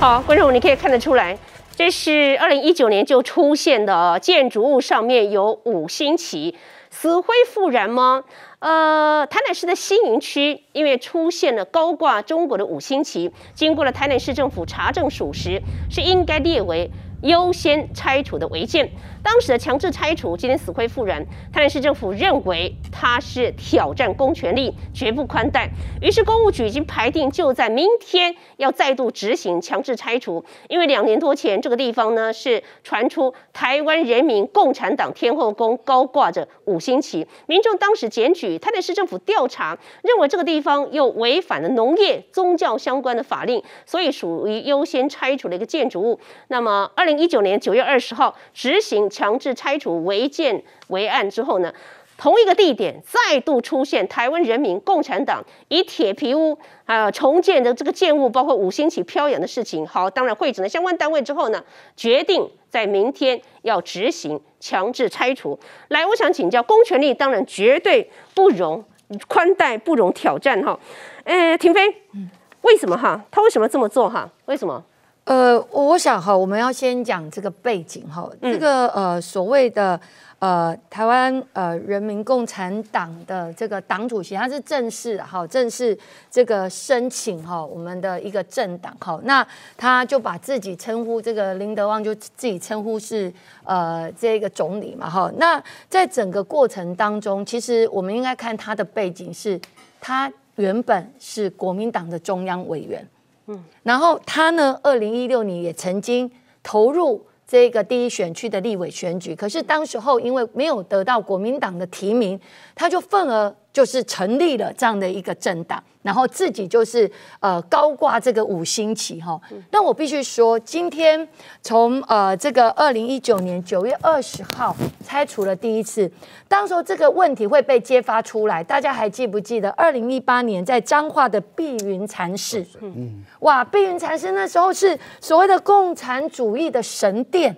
好，观众你可以看得出来，这是二零一九年就出现的建筑物上面有五星旗，死灰复燃吗？呃，台南市的新营区因为出现了高挂中国的五星旗，经过了台南市政府查证属实，是应该列为。优先拆除的违建，当时的强制拆除今天死灰复燃。台南市政府认为它是挑战公权力，绝不宽待。于是公务局已经排定，就在明天要再度执行强制拆除。因为两年多前这个地方呢是传出台湾人民共产党天后宫高挂着五星旗，民众当时检举，台南市政府调查认为这个地方又违反了农业、宗教相关的法令，所以属于优先拆除的一个建筑物。那么二零。一九年九月二十号执行强制拆除违建违案之后呢，同一个地点再度出现台湾人民共产党以铁皮屋啊重建的这个建物，包括五星旗飘扬的事情。好，当然会指了相关单位之后呢，决定在明天要执行强制拆除。来，我想请教公权力，当然绝对不容宽待，不容挑战哈。哎，霆飞，为什么哈？他为什么这么做哈？为什么？呃，我想哈，我们要先讲这个背景哈。这个呃，所谓的呃，台湾呃，人民共产党的这个党主席，他是正式哈，正式这个申请哈，我们的一个政党哈。那他就把自己称呼这个林德旺，就自己称呼是呃这个总理嘛哈。那在整个过程当中，其实我们应该看他的背景是，他原本是国民党的中央委员。然后他呢？二零一六年也曾经投入这个第一选区的立委选举，可是当时候因为没有得到国民党的提名，他就愤而。就是成立了这样的一个政党，然后自己就是呃高挂这个五星旗哈。那我必须说，今天从呃这个二零一九年九月二十号拆除了第一次，当时候这个问题会被揭发出来，大家还记不记得？二零一八年在彰化的碧云禅寺，嗯，哇，碧云禅师那时候是所谓的共产主义的神殿。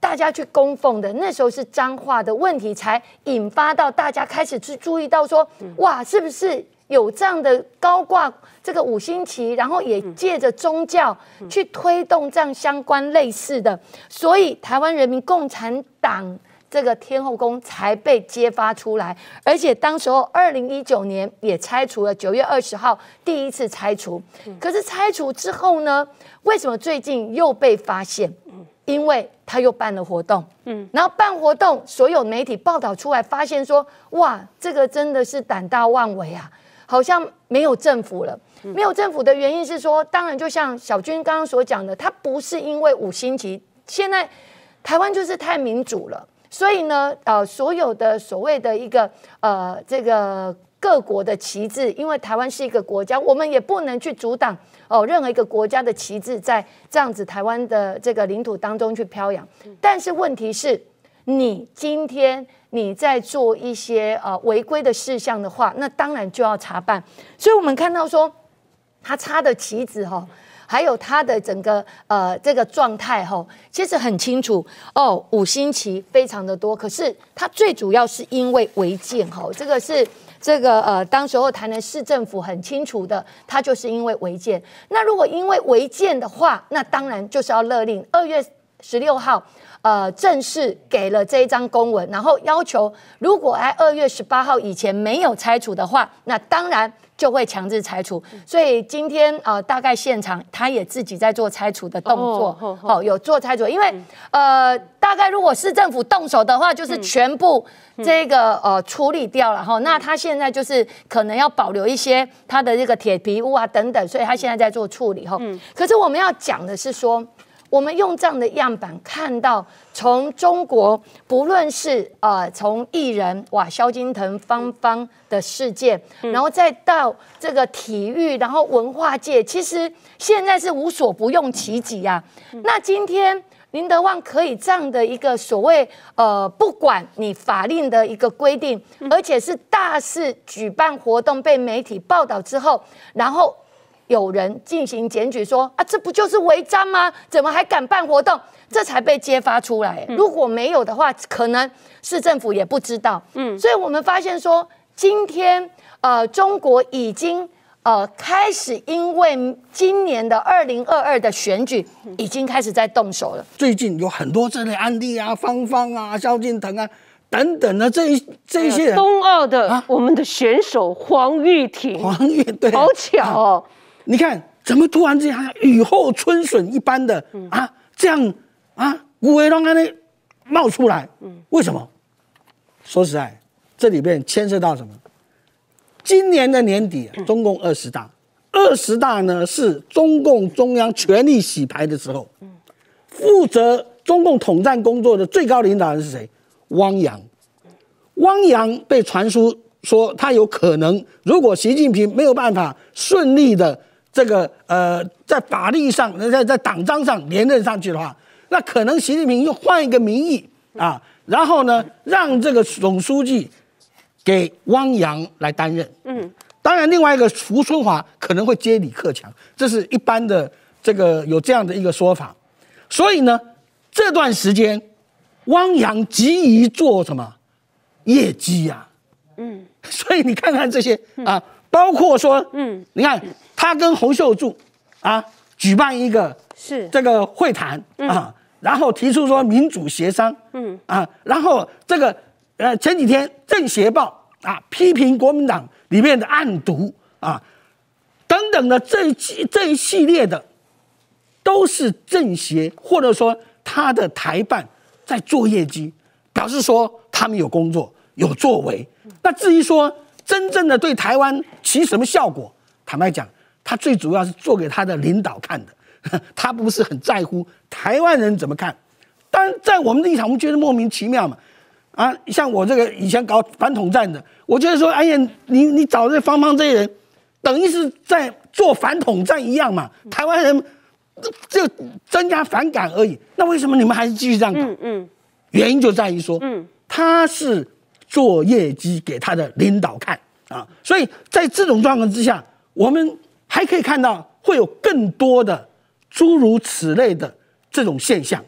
大家去供奉的那时候是脏话的问题，才引发到大家开始去注意到说，哇，是不是有这样的高挂这个五星旗，然后也借着宗教去推动这样相关类似的？所以台湾人民共产党这个天后宫才被揭发出来，而且当时候二零一九年也拆除了，九月二十号第一次拆除，可是拆除之后呢，为什么最近又被发现？因为他又办了活动，嗯，然后办活动，所有媒体报道出来，发现说，哇，这个真的是胆大妄为啊！好像没有政府了，没有政府的原因是说，当然就像小军刚刚所讲的，他不是因为五星级，现在台湾就是太民主了，所以呢，呃，所有的所谓的一个呃这个。各国的旗帜，因为台湾是一个国家，我们也不能去阻挡哦，任何一个国家的旗帜在这样子台湾的这个领土当中去飘扬。但是问题是，你今天你在做一些呃违规的事项的话，那当然就要查办。所以我们看到说，他插的旗子哈，还有他的整个呃这个状态哈，其实很清楚哦，五星旗非常的多，可是它最主要是因为违建哈，这个是。这个呃，当时候台南市政府很清楚的，他就是因为违建。那如果因为违建的话，那当然就是要勒令。二月十六号，呃，正式给了这一张公文，然后要求，如果在二月十八号以前没有拆除的话，那当然。就会强制拆除，所以今天呃，大概现场他也自己在做拆除的动作，哦，有做拆除，因为呃，大概如果市政府动手的话，就是全部这个呃处理掉了哈，那他现在就是可能要保留一些他的这个铁皮屋啊等等，所以他现在在做处理哈。嗯，可是我们要讲的是说。我们用这样的样板看到，从中国不论是呃从艺人哇萧敬腾、芳芳的事件，然后再到这个体育，然后文化界，其实现在是无所不用其极呀。那今天林德旺可以这样的一个所谓呃，不管你法令的一个规定，而且是大肆举办活动被媒体报道之后，然后。有人进行检举说啊，这不就是违章吗？怎么还敢办活动？这才被揭发出来。如果没有的话，可能市政府也不知道。嗯，所以我们发现说，今天呃，中国已经呃开始因为今年的二零二二的选举，已经开始在动手了。最近有很多这类案例啊，芳芳啊，萧敬腾啊等等的这一这一些。冬奥的我们的选手黄玉婷，黄玉对，好巧。你看，怎么突然之间雨后春笋一般的啊，这样啊，五花让门的冒出来？嗯，为什么？说实在，这里边牵涉到什么？今年的年底，中共二十大，二十大呢是中共中央全力洗牌的时候。负责中共统战工作的最高领导人是谁？汪洋。汪洋被传出说，他有可能如果习近平没有办法顺利的。这个呃，在法律上，在在党章上连任上去的话，那可能习近平又换一个名义啊，然后呢，让这个总书记给汪洋来担任。嗯，当然，另外一个胡春华可能会接李克强，这是一般的这个有这样的一个说法。所以呢，这段时间，汪洋急于做什么业绩呀？嗯，所以你看看这些啊，包括说，嗯，你看。他跟洪秀柱啊举办一个是这个会谈啊，然后提出说民主协商，嗯啊，然后这个呃前几天政协报啊批评国民党里面的暗独啊等等的这这一系列的，都是政协或者说他的台办在做业绩，表示说他们有工作有作为。那至于说真正的对台湾起什么效果，坦白讲。他最主要是做给他的领导看的，他不是很在乎台湾人怎么看。但在我们的立场，我们觉得莫名其妙嘛。啊，像我这个以前搞反统战的，我觉得说，哎呀，你你找这方方这些人，等于是在做反统战一样嘛。台湾人就增加反感而已。那为什么你们还是继续这样搞？嗯，原因就在于说，嗯，他是做业绩给他的领导看啊。所以在这种状况之下，我们。还可以看到，会有更多的诸如此类的这种现象。